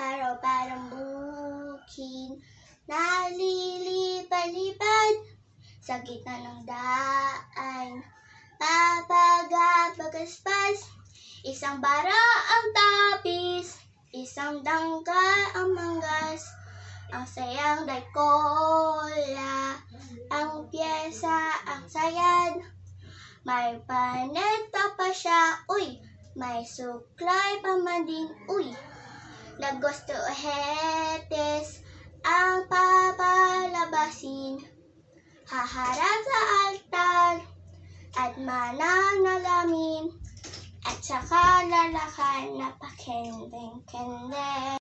Para parang bukin Nalilipalipad Sa gitna ng daan Papagapagaspas Isang bara ang tapis Isang dangka ang manggas Ang sayang daykola Ang pyesa ang sayad May paneta pa siya Uy! May suklay pa man din Uy! Naggusto hetes ang papalabasin. Haharang sa altar at mananalamin at saka lalakan na pakending-kending.